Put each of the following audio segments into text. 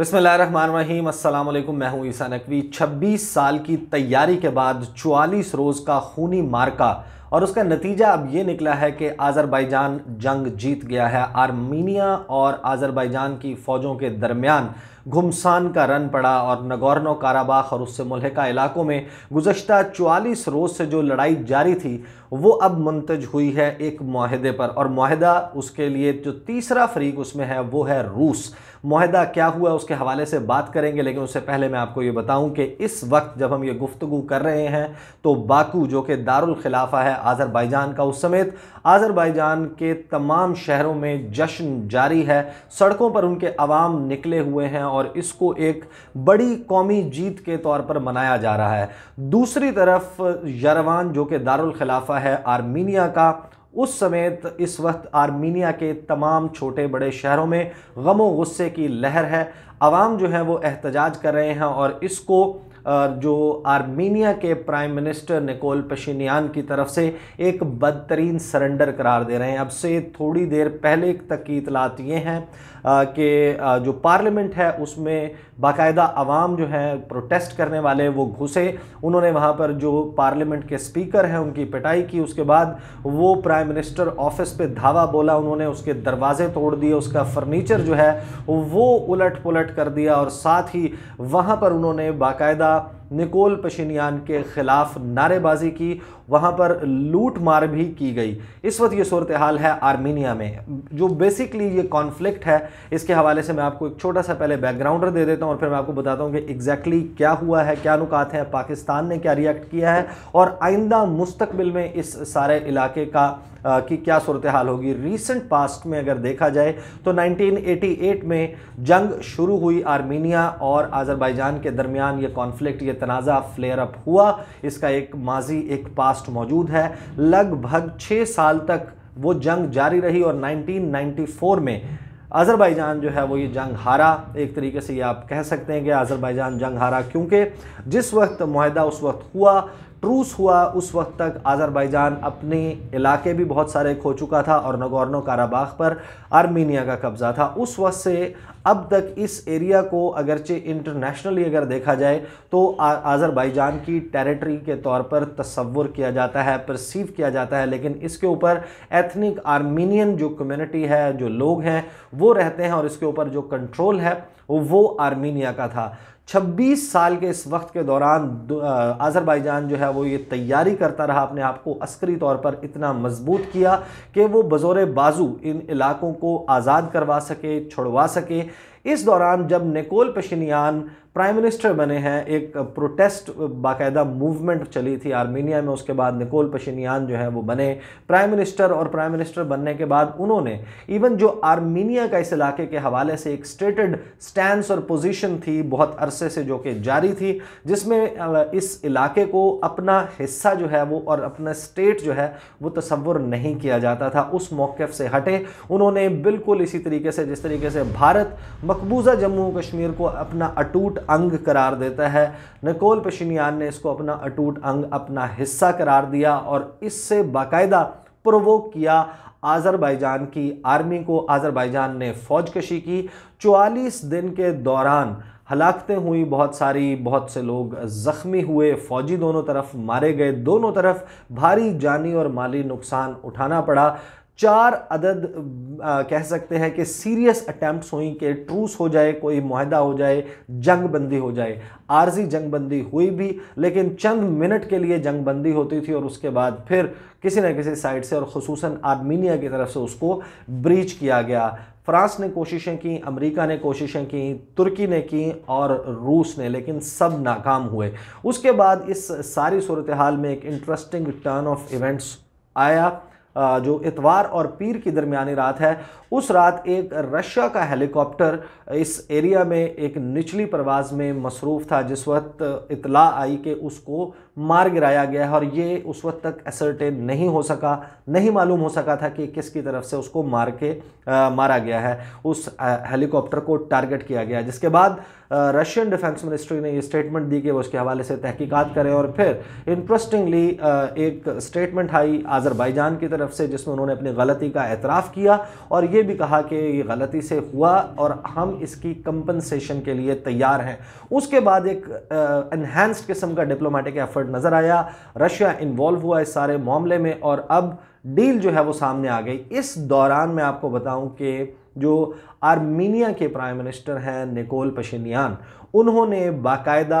बसमीम अल्लाम मैं हूं ईसा नकवी 26 साल की तैयारी के बाद 44 रोज़ का खूनी मार्का और उसका नतीजा अब ये निकला है कि आज़रबाईजान जंग जीत गया है आर्मीनिया और आज़रबाईजान की फ़ौजों के दरमियान घुमसान का रन पड़ा और नगोरनो काराबाख और उससे मुलहका इलाकों में गुजशत 44 रोज़ से जो लड़ाई जारी थी वो अब मुंतज हुई है एक माहदे पर और माहदा उसके लिए जो तीसरा फरीक उसमें है वो है रूस माहदा क्या हुआ उसके हवाले से बात करेंगे लेकिन उससे पहले मैं आपको ये बताऊं कि इस वक्त जब हम ये गुफ्तु कर रहे हैं तो बाकू जो कि ख़िलाफा है है आज़रबाईजान का उस समेत आज़रबाईजान के तमाम शहरों में जश्न जारी है सड़कों पर उनके आवाम निकले हुए हैं और इसको एक बड़ी कौमी जीत के तौर पर मनाया जा रहा है दूसरी तरफ यरवान जो कि दारुल खिलाफा है आर्मीनिया का उस समेत इस वक्त आर्मीनिया के तमाम छोटे बड़े शहरों में गमो गुस्से की लहर है आवाम जो है वो एहतजाज कर रहे हैं और इसको जो आर्मीनिया के प्राइम मिनिस्टर निकोल पशीनियान की तरफ से एक बदतरीन सरेंडर करार दे रहे हैं अब से थोड़ी देर पहले तक की इतलात ये हैं कि जो पार्लियामेंट है उसमें बाकायदा आवाम जो है प्रोटेस्ट करने वाले वो घुसे उन्होंने वहाँ पर जो पार्लियामेंट के स्पीकर हैं उनकी पिटाई की उसके बाद वो प्राइम मिनिस्टर ऑफिस पे धावा बोला उन्होंने उसके दरवाजे तोड़ दिए उसका फर्नीचर जो है वो उलट पुलट कर दिया और साथ ही वहाँ पर उन्होंने बाकायदा निकोल पशिनियान के ख़िलाफ़ नारेबाजी की वहाँ पर लूट मार भी की गई इस वक्त ये सूरत हाल है आर्मीनिया में जो बेसिकली ये कॉन्फ्लिक्ट है इसके हवाले से मैं आपको एक छोटा सा पहले बैकग्राउंडर दे देता हूँ और फिर मैं आपको बताता हूँ कि एग्जैक्टली exactly क्या हुआ है क्या नुकात हैं पाकिस्तान ने क्या रिएक्ट किया है और आइंदा मुस्तबिल में इस सारे इलाके का की क्या सूरत हाल होगी रीसेंट पास्ट में अगर देखा जाए तो 1988 में जंग शुरू हुई आर्मीनिया और आज़रबाईजान के दरमियान ये कॉन्फ्लिक्ट ये तनाज़ा फ्लेयर अप हुआ इसका एक माजी एक पास्ट मौजूद है लगभग छः साल तक वो जंग जारी रही और 1994 में आज़रबाईजान जो है वो ये जंग हारा एक तरीके से ये आप कह सकते हैं कि आज़रबाईजान जंग हारा क्योंकि जिस वक्त माहदा उस वक्त हुआ ट्रूस हुआ उस वक्त तक आज़रबाईजान अपने इलाके भी बहुत सारे खो चुका था और नगोर्नो काराबाग पर आर्मीनिया का कब्ज़ा था उस वक्त से अब तक इस एरिया को अगरचे इंटरनेशनली अगर देखा जाए तो आज़रबाईजान की टेरिटरी के तौर पर तस्वुर किया जाता है परसीव किया जाता है लेकिन इसके ऊपर एथनिक आर्मीनियन जो कम्युनिटी है जो लोग हैं वो रहते हैं और इसके ऊपर जो कंट्रोल है वो आर्मीनिया का था छब्बीस साल के इस वक्त के दौरान आज़रबाईजान जो है वो ये तैयारी करता रहा अपने आप को अस्करी तौर पर इतना मजबूत किया कि वो बज़ोर बाजू इन इलाकों को आज़ाद करवा सके छुड़वा सके इस दौरान जब निकोल पशनियान प्राइम मिनिस्टर बने हैं एक प्रोटेस्ट बाकायदा मूवमेंट चली थी आर्मीनिया में उसके बाद निकोल पशिनियान जो है वो बने प्राइम मिनिस्टर और प्राइम मिनिस्टर बनने के बाद उन्होंने इवन जो आर्मेनिया का इस इलाके के हवाले से एक स्टेटेड स्टैंड और पोजिशन थी बहुत अरसे से जो कि जारी थी जिसमें इस इलाके को अपना हिस्सा जो है वो और अपना स्टेट जो है वो तस्वुर नहीं किया जाता था उस मौक़ से हटे उन्होंने बिल्कुल इसी तरीके से जिस तरीके से भारत मकबूजा जम्मू कश्मीर को अपना अटूट अंग करार देता है नकोल पशिनियान ने इसको अपना अटूट अंग अपना हिस्सा करार दिया और इससे बाकायदा प्रोवोक किया आज़रबाईजान की आर्मी को आज़रबाईजान ने फ़ौज कशी की 44 दिन के दौरान हलाकतें हुई बहुत सारी बहुत से लोग ज़ख्मी हुए फ़ौजी दोनों तरफ मारे गए दोनों तरफ भारी जानी और माली नुकसान उठाना पड़ा चार अदद आ, कह सकते हैं कि सीरियस अटैम्प्ट हुई कि ट्रूस हो जाए कोई माहदा हो जाए जंग बंदी हो जाए आर्जी जंग बंदी हुई भी लेकिन चंद मिनट के लिए जंग बंदी होती थी और उसके बाद फिर किसी न किसी साइड से और खसूस आर्मीनिया की तरफ से उसको ब्रीच किया गया फ्रांस ने कोशिशें की अमेरिका ने कोशिशें की तुर्की ने की और रूस ने लेकिन सब नाकाम हुए उसके बाद इस सारी सूरत हाल में एक इंटरेस्टिंग टर्न ऑफ इवेंट्स आया जो इतवार और पीर की दरमियानी रात है उस रात एक रशिया का हेलीकॉप्टर इस एरिया में एक निचली परवाज़ में मसरूफ़ था जिस वक्त इतला आई कि उसको मार गिराया गया है और ये उस वक्त तक असरटेन नहीं हो सका नहीं मालूम हो सका था कि किसकी तरफ से उसको मार के आ, मारा गया है उस हेलीकॉप्टर को टारगेट किया गया जिसके बाद रशियन डिफेंस मिनिस्ट्री ने ये स्टेटमेंट दी कि वो उसके हवाले से तहकीकात करें और फिर इंटरेस्टिंगली एक स्टेटमेंट आई आज़रबाईजान की तरफ से जिसमें उन्होंने अपनी गलती का एतराफ़ किया और ये भी कहा कि ये गलती से हुआ और हम इसकी कंपनसेशन के लिए तैयार हैं उसके बाद एक इन्हेंस्ड किस्म का डिप्लोमेटिक एफर्ट एक्सपर्ट नज़र आया रशिया इन्वॉल्व हुआ इस सारे मामले में और अब डील जो है वो सामने आ गई इस दौरान मैं आपको बताऊं कि जो आर्मीनिया के प्राइम मिनिस्टर हैं निकोल पशिनियान उन्होंने बाकायदा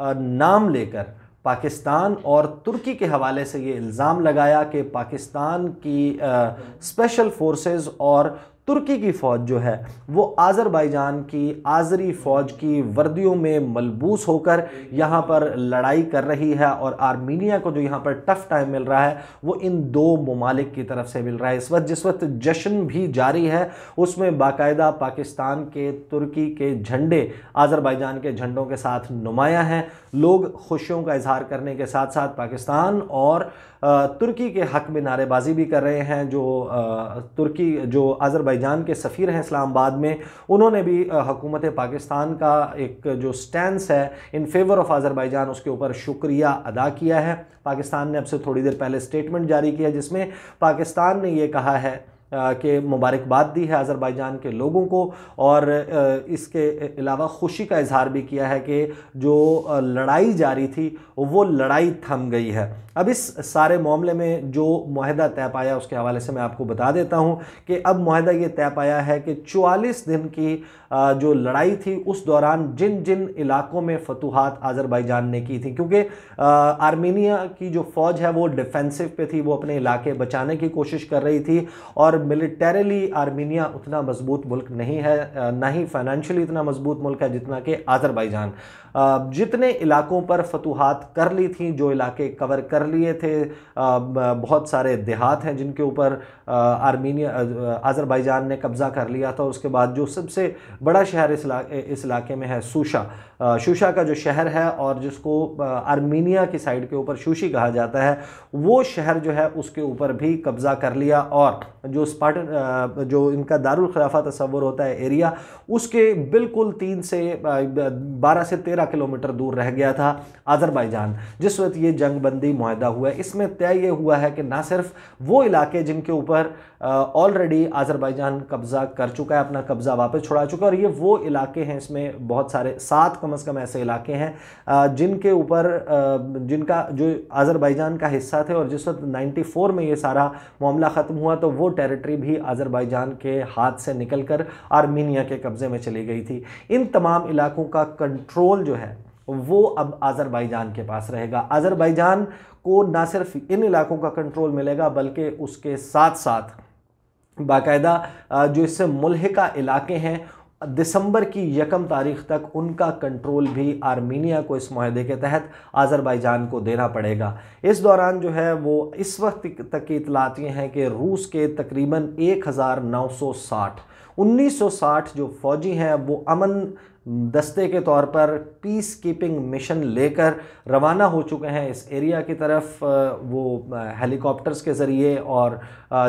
नाम लेकर पाकिस्तान और तुर्की के हवाले से ये इल्ज़ाम लगाया कि पाकिस्तान की आ, स्पेशल फोर्सेस और तुर्की की फ़ौज जो है वो आज़रबाईजान की आज़री फ़ौज की वर्दियों में मलबूस होकर यहाँ पर लड़ाई कर रही है और आर्मीनिया को जो यहाँ पर टफ़ टाइम मिल रहा है वो इन दो ममालिक की तरफ से मिल रहा है इस वक्त जिस वक्त जश्न भी जारी है उसमें बाकायदा पाकिस्तान के तुर्की के झंडे आज़रबाईजान के झंडों के साथ नुमाया हैं लोग खुशियों का इजहार करने के साथ साथ पाकिस्तान और तुर्की के हक में नारेबाजी भी कर रहे हैं जो तुर्की जो आज़रबाईजान के सफ़ीर हैं इस्लामाबाद में उन्होंने भी हुकूमत पाकिस्तान का एक जो स्टैंड है इन फेवर ऑफ़ आज़रबाईजान उसके ऊपर शुक्रिया अदा किया है पाकिस्तान ने अब से थोड़ी देर पहले स्टेटमेंट जारी किया जिसमें पाकिस्तान ने ये कहा है के मुबारकबाद दी है अज़रबैजान के लोगों को और इसके अलावा खुशी का इजहार भी किया है कि जो लड़ाई जारी थी वो लड़ाई थम गई है अब इस सारे मामले में जो माहदा तय पाया उसके हवाले से मैं आपको बता देता हूँ कि अब माहदा ये तय पाया है कि चवालीस दिन की जो लड़ाई थी उस दौरान जिन जिन इलाकों में फतूहत आज़रबाईजान ने की थी क्योंकि आर्मीनिया की जो फ़ौज है वो डिफेंसिव पे थी वो अपने इलाके बचाने की कोशिश कर रही थी और और मिलिटरली आर्मीनिया उतना मजबूत मुल्क नहीं है ना ही फाइनेंशियली इतना मजबूत मुल्क है जितना कि आज़रबाईजान जितने इलाकों पर फतूहत कर ली थी जो इलाके कवर कर लिए थे बहुत सारे देहात हैं जिनके ऊपर आर्मीनिया आज़रबाईजान ने कब्ज़ा कर लिया था उसके बाद जो सबसे बड़ा शहर इस इस इलाके में है सूशा शूशा का जो शहर है और जिसको आर्मीनिया की साइड के ऊपर शूशी कहा जाता है वो शहर जो है उसके ऊपर भी कब्ज़ा कर लिया और जो स्पार्टन जो इनका दारुल खिलाफा तस्वर होता है एरिया उसके बिल्कुल तीन से बारह से तेरह 15 किलोमीटर दूर रह गया था आज़रबाईजान जिस वक्त ये जंग बंदी माहा हुआ है इसमें तय ये हुआ है कि ना सिर्फ वो इलाके जिनके ऊपर ऑलरेडी आज़रबाईजान कब्ज़ा कर चुका है अपना कब्ज़ा वापस छुड़ा चुका है और ये वो इलाके हैं इसमें बहुत सारे सात कम अज़ कम ऐसे इलाके हैं जिनके ऊपर जिनका जो आज़रबाईजान का हिस्सा थे और जिस वक्त 94 में ये सारा मामला ख़त्म हुआ तो वो टेरिटरी भी आज़रबाईजान के हाथ से निकल कर आर्मीनिया के कब्ज़े में चली गई थी इन तमाम इलाकों का कंट्रोल जो है वो अब आज़रबाईजान के पास रहेगा आज़रबाईजान को ना सिर्फ इन इलाकों का कंट्रोल मिलेगा बल्कि उसके साथ साथ बाकायदा जो इससे मुलहका इलाके हैं दिसंबर की यकम तारीख तक उनका कंट्रोल भी आर्मीनिया को इस माहे के तहत आज़रबाईजान को देना पड़ेगा इस दौरान जो है वो इस वक्त तक की इतलात ये हैं कि रूस के तकरीबन एक हज़ार नौ सौ साठ उन्नीस सौ साठ जो फ़ौजी हैं वो अमन दस्ते के तौर पर पीस कीपिंग मिशन लेकर रवाना हो चुके हैं इस एरिया की तरफ वो हेलीकॉप्टर्स के ज़रिए और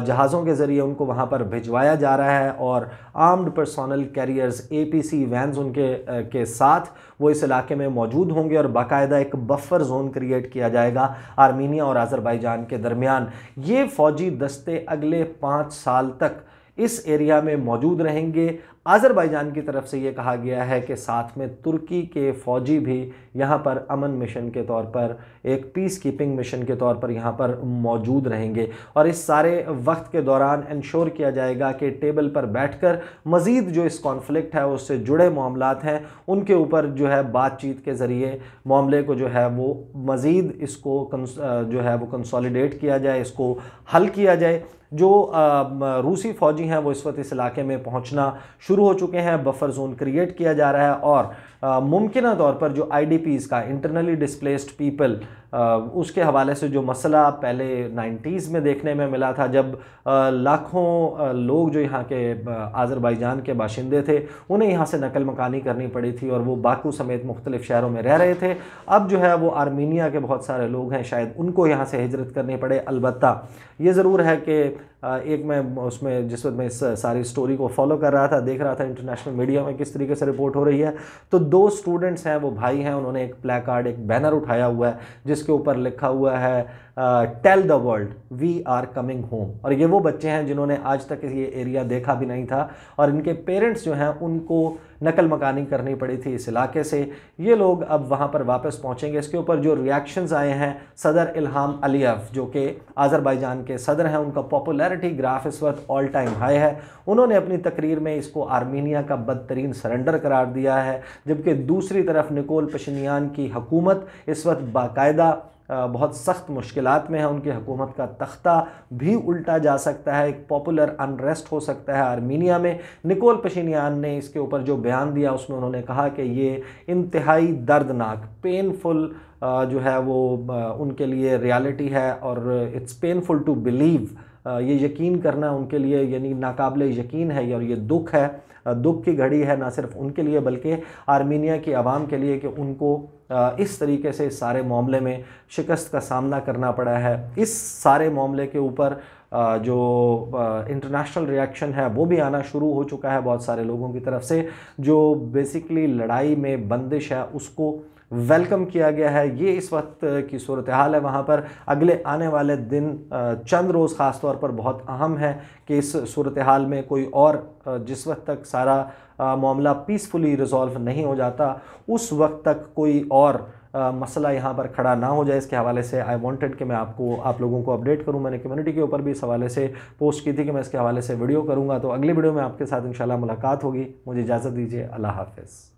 जहाज़ों के ज़रिए उनको वहाँ पर भिजवाया जा रहा है और armed personnel carriers APC vans उनके के साथ वो इस इलाके में मौजूद होंगे और बाकायदा एक बफर जोन क्रिएट किया जाएगा आर्मीनिया और आज़रबाईजान के दरमियान ये फ़ौजी दस्ते अगले पाँच साल तक इस एरिया में मौजूद रहेंगे आज़रबाईजान की तरफ से ये कहा गया है कि साथ में तुर्की के फ़ौजी भी यहाँ पर अमन मिशन के तौर पर एक पीस कीपिंग मिशन के तौर पर यहाँ पर मौजूद रहेंगे और इस सारे वक्त के दौरान इंश्योर किया जाएगा कि टेबल पर बैठकर मज़ीद जो इस कॉन्फ्लिक्ट है उससे जुड़े मामलात हैं उनके ऊपर जो है बातचीत के ज़रिए मामले को जो है वो मज़ीद इसको जो है वो कंसोलिडेट किया जाए इसको हल किया जाए जो रूसी फ़ौजी हैं वो इस वक्त इस इलाके में पहुँचना शुरू शुरू हो चुके हैं बफर जोन क्रिएट किया जा रहा है और मुमकिन तौर पर जो आई का इंटरनली डिस्प्लेस्ड पीपल उसके हवाले से जो मसला पहले 90s में देखने में मिला था जब लाखों लोग जो यहाँ के आज़रबाईजान के बाशिंदे थे उन्हें यहाँ से नकल मकानी करनी पड़ी थी और वो बाकू समेत मुख्तलिफ़ शहरों में रह रहे थे अब जो है वो आर्मीनिया के बहुत सारे लोग हैं शायद उनको यहाँ से हिजरत करनी पड़े अलबत् ये ज़रूर है कि एक मैं उसमें जिस वक्त मैं इस सारी स्टोरी को फॉलो कर रहा था देख रहा था इंटरनेशनल मीडिया में किस तरीके से रिपोर्ट हो रही है तो दो स्टूडेंट्स हैं वो भाई हैं उन्होंने एक प्ले कार्ड एक बैनर उठाया हुआ है जिस जिसके ऊपर लिखा हुआ है tell the world we are coming home और ये वो बच्चे हैं जिन्होंने आज तक ये एरिया देखा भी नहीं था और इनके पेरेंट्स जो हैं उनको नकल मकानी करनी पड़ी थी इस इलाके से ये लोग अब वहाँ पर वापस पहुँचेंगे इसके ऊपर जो रिएक्शंस आए हैं सदर इल्हाम अलीफ जो कि आज़रबाईजान के सदर हैं उनका पॉपुलैरिटी ग्राफ इस वक्त ऑल टाइम हाई है उन्होंने अपनी तकरीर में इसको आर्मीनिया का बदतरीन सरेंडर करार दिया है जबकि दूसरी तरफ निकोल पशनियान की हकूमत इस वक्त बाकायदा बहुत सख्त मुश्किल में है उनकी हुकूमत का तख्ता भी उल्टा जा सकता है एक पॉपुलर अनरेस्ट हो सकता है आर्मीनिया में निकोल पशीनियान ने इसके ऊपर जो बयान दिया उसमें उन्होंने कहा कि ये इंतहाई दर्दनाक पेनफुल जो है वो उनके लिए रियलिटी है और इट्स पेनफुल टू बिलीव ये यकीन करना उनके लिए यानी नाकबिल यकीन है और ये दुख है दुख की घड़ी है ना सिर्फ उनके लिए बल्कि आर्मीनिया की आवाम के लिए कि उनको इस तरीके से इस सारे मामले में शिकस्त का सामना करना पड़ा है इस सारे मामले के ऊपर जो इंटरनेशनल रिएक्शन है वो भी आना शुरू हो चुका है बहुत सारे लोगों की तरफ से जो बेसिकली लड़ाई में बंदिश है उसको वेलकम किया गया है ये इस वक्त की सूरत हाल है वहाँ पर अगले आने वाले दिन चंद रोज़ ख़ास तौर पर बहुत अहम है कि इस सूरत हाल में कोई और जिस वक्त तक सारा मामला पीसफुली रिजॉल्व नहीं हो जाता उस वक्त तक कोई और आ, मसला यहाँ पर खड़ा ना हो जाए इसके हवाले से आई वांटेड कि मैं आपको आप लोगों को अपडेट करूँ मैंने कम्युनिटी के ऊपर भी इस हवाले से पोस्ट की थी कि मैं इसके हवाले से वीडियो करूँगा तो अगली वीडियो में आपके साथ शाला मुलाकात होगी मुझे इजाज़त दीजिए अल्लाह हाफिज़